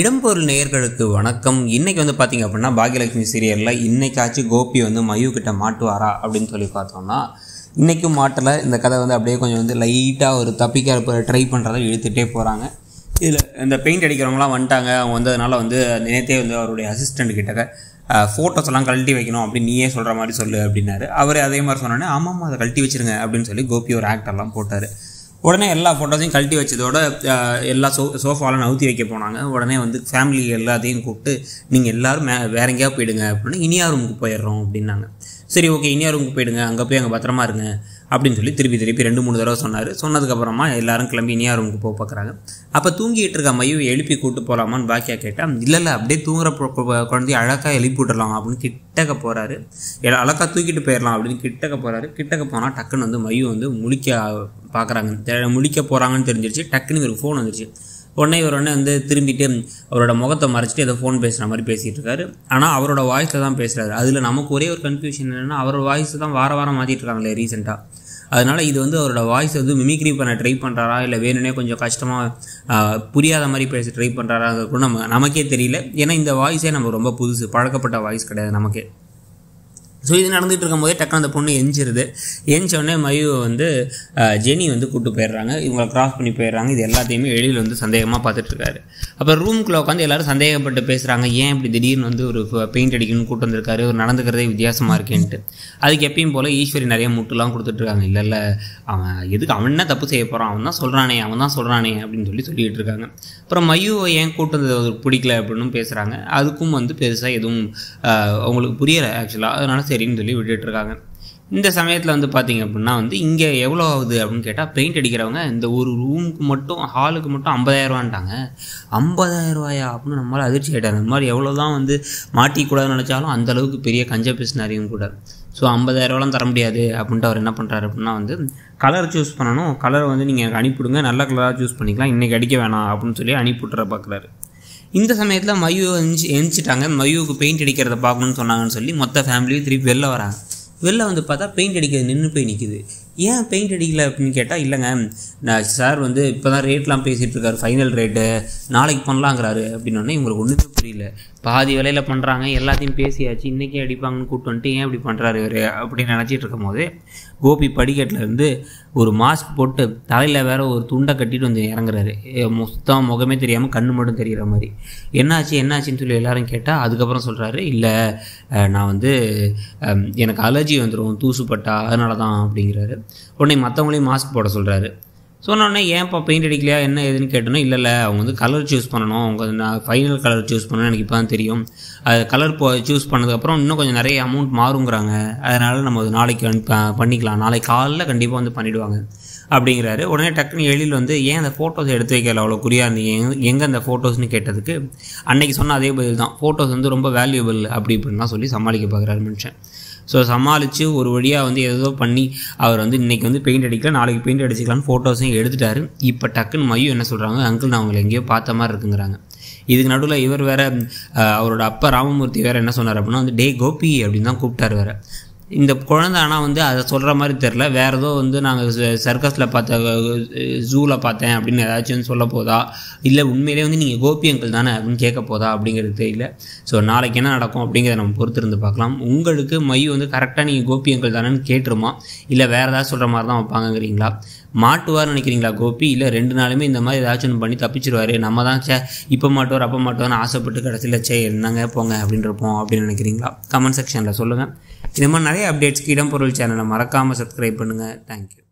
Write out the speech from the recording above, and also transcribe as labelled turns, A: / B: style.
A: இடம்பொருள் நேயர்களுக்கு வணக்கம் இன்றைக்கி வந்து பார்த்திங்க அப்படின்னா பாகியலட்சுமி சீரியலில் இன்றைக்காச்சும் கோபி வந்து மயு கிட்ட மாட்டுவாரா அப்படின்னு சொல்லி பார்த்தோம்னா இன்றைக்கும் மாட்டில் இந்த கதை வந்து அப்படியே கொஞ்சம் வந்து லைட்டாக ஒரு தப்பிக்க ட்ரை பண்ணுறதை இழுத்துகிட்டே போகிறாங்க இதில் இந்த பெயிண்ட் அடிக்கிறவங்களாம் வந்துட்டாங்க அவங்க வந்து அதனால் வந்து நேற்றே வந்து அவருடைய அசிஸ்டண்ட் கிட்ட ஃபோட்டோஸ் எல்லாம் கழட்டி வைக்கணும் அப்படின்னு நீயே சொல்கிற மாதிரி சொல்லு அப்படின்னாரு அவர் அதே மாதிரி சொன்னோன்னே ஆமாம் அதை கழட்டி வச்சுருங்க அப்படின்னு சொல்லி கோபி ஒரு ஆக்டர்லாம் போட்டார் உடனே எல்லா ஃபோட்டோஸையும் கழட்டி வச்சதோட எல்லா சோ சோஃபாலாம் நவுத்தி வைக்க போனாங்க உடனே வந்து ஃபேமிலி எல்லாத்தையும் கூப்பிட்டு நீங்கள் எல்லோரும் மே வேற எங்கேயாவது போயிடுங்க அப்படின்னு இனியா ரூமுக்கு போயிடுறோம் அப்படின்னாங்க சரி ஓகே இனியா ரூமுக்கு போயிடுங்க அங்கே போய் அங்கே பத்திரமா இருங்க அப்படின்னு சொல்லி திருப்பி திருப்பி ரெண்டு மூணு தடவை சொன்னார் சொன்னதுக்கப்புறமா எல்லாரும் கிளம்பி இனியா ரூமுக்கு போக பார்க்குறாங்க அப்போ தூங்கிட்டு இருக்க மையை எழுப்பி கூப்பிட்டு போகலாமான்னு பாக்கியா கேட்டால் இல்லை இல்லை அப்படியே தூங்குற குழந்தைய அழகாக எழுப்பி விட்றலாம் அப்படின்னு கிட்டக்க போகிறாரு அழகாக தூக்கிட்டு போயிடலாம் அப்படின்னு கிட்டக்க போகிறாரு கிட்டக்க போனால் டக்குன்னு வந்து மையு வந்து முழிக்க பார்க்குறாங்க முடிக்க போகிறாங்கன்னு தெரிஞ்சிருச்சு டக்குன்னு இவருக்கு ஃபோன் வந்துருச்சு உடனே இவர் உடனே வந்து திரும்பிட்டு அவரோட முகத்தை மறைச்சிட்டு ஏதோ ஃபோன் பேசுகிற மாதிரி பேசிகிட்டு இருக்காரு ஆனால் அவரோட வாய்ஸில் தான் பேசுகிறாரு அதில் நமக்கு ஒரே ஒரு கன்ஃபியூஷன் என்னென்னா அவரோட வாய்ஸ் தான் வார வாரம் மாற்றிட்டு இருக்காங்களே ரீசெண்டாக அதனால் இது வந்து அவரோட வாய்ஸ் வந்து மிமிக்ரி பண்ண ட்ரை பண்ணுறாரா இல்லை வேணுனே கொஞ்சம் கஷ்டமாக புரியாத மாதிரி பேச ட்ரை பண்ணுறாரா கூட நம்ம நமக்கே தெரியல ஏன்னா இந்த வாய்ஸே நம்ம ரொம்ப புதுசு பழக்கப்பட்ட வாய்ஸ் கிடையாது நமக்கே ஸோ இது நடந்துகிட்டு இருக்கும்போதே டக்குனு அந்த பொண்ணு எஞ்சிருது எஞ்சோடனே மயுவை வந்து ஜெனி வந்து கூப்பிட்டு போயிடுறாங்க இவங்களை கிராஸ் பண்ணி போயிடுறாங்க இது எல்லாத்தையுமே எழில் வந்து சந்தேகமாக பார்த்துட்ருக்காரு அப்புறம் ரூம்குள்ளே உட்காந்து எல்லோரும் சந்தேகப்பட்டு பேசுகிறாங்க ஏன் இப்படி திடீர்னு வந்து ஒரு பெயிண்ட் அடிக்கணும்னு கூட்டு வந்திருக்காரு ஒரு நடந்துக்கிறதே வித்தியாசமாக இருக்கேன்ட்டு அதுக்கு எப்பயும் போல் ஈஸ்வரி நிறைய முட்டுலாம் கொடுத்துட்ருக்காங்க இல்லை இல்லை அவன் எதுக்கு அவன் என்ன தப்பு செய்ய போகிறான் அவன் தான் சொல்கிறானே அவன் தான் சொல்கிறானே அப்படின்னு சொல்லி சொல்லிகிட்டு இருக்காங்க அப்புறம் மயுவை ஏன் கூட்டு வந்தது பிடிக்கல அப்படின்னு பேசுகிறாங்க அதுக்கும் வந்து பெருசாக எதுவும் அவங்களுக்கு புரியலை ஆக்சுவலாக அதனால் சரின்னு சொல்லி விட்டுட்டுருக்காங்க இந்த சமயத்தில் வந்து பார்த்திங்க அப்படின்னா வந்து இங்கே எவ்வளோ ஆகுது அப்படின்னு கேட்டால் பெயிண்ட் அடிக்கிறவங்க இந்த ஒரு ரூமுக்கு மட்டும் ஹாலுக்கு மட்டும் ஐம்பதாயிரரூவான்ட்டாங்க ஐம்பதாயிரரூவாயா அப்படின்னு நம்மளால் அதிர்ச்சி ஆகிட்டார் இந்த மாதிரி எவ்வளோ தான் வந்து மாட்டிக்கூடாதுன்னு நினச்சாலும் அந்தளவுக்கு பெரிய கஞ்ச பிசினாரியும் கூட ஸோ ஐம்பதாயிரரூவாலாம் தர முடியாது அப்படின்ட்டு அவர் என்ன பண்ணுறாரு அப்படின்னா வந்து கலர் சூஸ் பண்ணணும் கலர் வந்து நீங்கள் அனுப்பிவிடுங்க நல்ல கலராக சூஸ் பண்ணிக்கலாம் இன்றைக்கி அடிக்க வேணாம் அப்படின்னு சொல்லி அனுப்பிவிட்ற பார்க்குறாரு இந்த சமயத்தில் மயு எழுந்து எழுந்துட்டாங்க மயுவுக்கு பெயிண்ட் அடிக்கிறத பார்க்கணும்னு சொன்னாங்கன்னு சொல்லி மொத்த ஃபேமிலியும் திருப்பி வெளில வராங்க வெளில வந்து பார்த்தா பெயிண்ட் அடிக்கிறது நின்று போய் நிற்கிது ஏன் பெயிண்ட் அடிக்கல அப்படின்னு கேட்டால் இல்லைங்க நான் சார் வந்து இப்போ தான் ரேட்லாம் பேசிகிட்டு இருக்காரு ஃபைனல் ரேட்டு நாளைக்கு பண்ணலாங்கிறாரு அப்படின்னோடனே இவங்களுக்கு ஒன்றுமே புரியல பாதி வேலையில் பண்ணுறாங்க எல்லாத்தையும் பேசியாச்சு இன்றைக்கே அடிப்பாங்கன்னு கூப்பிட்டு வந்துட்டு ஏன் இப்படி பண்ணுறாரு இவர் அப்படின்னு நினச்சிட்டு இருக்கும் போது கோபி படிக்கட்டிலேருந்து ஒரு மாஸ்க் போட்டு தலையில் வேற ஒரு துண்டை கட்டிட்டு வந்து இறங்குறாரு மொத்தம் முகமே தெரியாமல் கண் மட்டும் தெரிகிற மாதிரி என்னாச்சு என்னாச்சுன்னு சொல்லி எல்லாரும் கேட்டால் அதுக்கப்புறம் சொல்கிறாரு இல்லை நான் வந்து எனக்கு அலர்ஜி வந்துடும் தூசுப்பட்டா அதனால தான் அப்படிங்கிறாரு உடனே மற்றவங்களையும் மாஸ்க் போட சொல்கிறாரு சொன்னோடனே ஏன்ப்பா பெயிண்ட் அடிக்கலையா என்ன ஏதுன்னு கேட்டோன்னா இல்லை இல்லை அவங்க வந்து கலர் சூஸ் பண்ணணும் அவங்க நான் ஃபைனல் கலர் சூஸ் பண்ணணும் எனக்கு இப்போ தான் தெரியும் அது கலர் போ சூஸ் பண்ணதுக்கப்புறம் இன்னும் கொஞ்சம் நிறைய அமௌண்ட் மாறுங்கிறாங்க அதனால் நம்ம நாளைக்கு பண்ணிக்கலாம் நாளைக்கு காலையில் கண்டிப்பாக வந்து பண்ணிவிடுவாங்க அப்படிங்கிறாரு உடனே டக்குனு எழில் வந்து ஏன் அந்த ஃபோட்டோஸ் எடுத்து வைக்கல அவ்வளோ குறியாக இருந்தீங்க எங்கே அந்த ஃபோட்டோஸ்னு கேட்டதுக்கு அன்றைக்கி சொன்ன அதே பதில் தான் ஃபோட்டோஸ் வந்து ரொம்ப வேல்யூபிள் அப்படி இப்படின்லாம் சொல்லி சமாளிக்க பார்க்குறாரு மனுஷன் ஸோ சமாளித்து ஒரு வழியாக வந்து ஏதோ பண்ணி அவர் வந்து இன்றைக்கி வந்து பெயிண்ட் அடிக்கலாம் நாளைக்கு பெயிண்ட் அடிச்சிக்கலாம்னு ஃபோட்டோஸையும் எடுத்துட்டாரு இப்போ டக்குன்னு மையம் என்ன சொல்கிறாங்க அங்கிள் நான் அவங்களை எங்கேயோ பார்த்த மாதிரி இருக்குங்கிறாங்க இதுக்கு நடுவில் இவர் வேறு அவரோட அப்பா ராமமூர்த்தி வேறு என்ன சொன்னார் அப்படின்னா வந்து டே கோபி அப்படின்னு தான் கூப்பிட்டார் வேறு இந்த குழந்தை ஆனால் வந்து அதை சொல்கிற மாதிரி தெரில வேறு ஏதோ வந்து நாங்கள் சர்க்கஸில் பார்த்த ஜூவில் பார்த்தேன் அப்படின்னு ஏதாச்சும் சொல்ல போதா இல்லை உண்மையிலே வந்து நீங்கள் கோபி அங்கிள் தானே அப்படின்னு கேட்க போதா அப்படிங்கிறது தெரியல ஸோ நாளைக்கு என்ன நடக்கும் அப்படிங்கிறத நம்ம பொறுத்திருந்து பார்க்கலாம் உங்களுக்கு மை வந்து கரெக்டாக நீங்கள் கோபி தானேன்னு கேட்டுருமா இல்லை வேறு ஏதாவது சொல்கிற மாதிரி தான் வைப்பாங்கங்கிறீங்களா மாட்டுவார்னு நினைக்கிறீங்களா கோபி இல்லை ரெண்டு நாளுமே இந்த மாதிரி ஏதாச்சும் ஒன்று பண்ணி தப்பிச்சிருவார் நம்ம தான் சே இப்போ மாட்டுவார் அப்போ மாட்டுவார்னு ஆசைப்பட்டு கடைசியில் சே என்னங்க போங்க இருப்போம் அப்படின்னு நினைக்கிறீங்களா கமெண்ட் செக்ஷனில் சொல்லுங்கள் இந்த மாதிரி நிறைய அப்டேட்ஸ்க்கு இடம்பொருள் சேனலை மறக்காமல் சப்ஸ்கிரைப் பண்ணுங்கள் தேங்க்யூ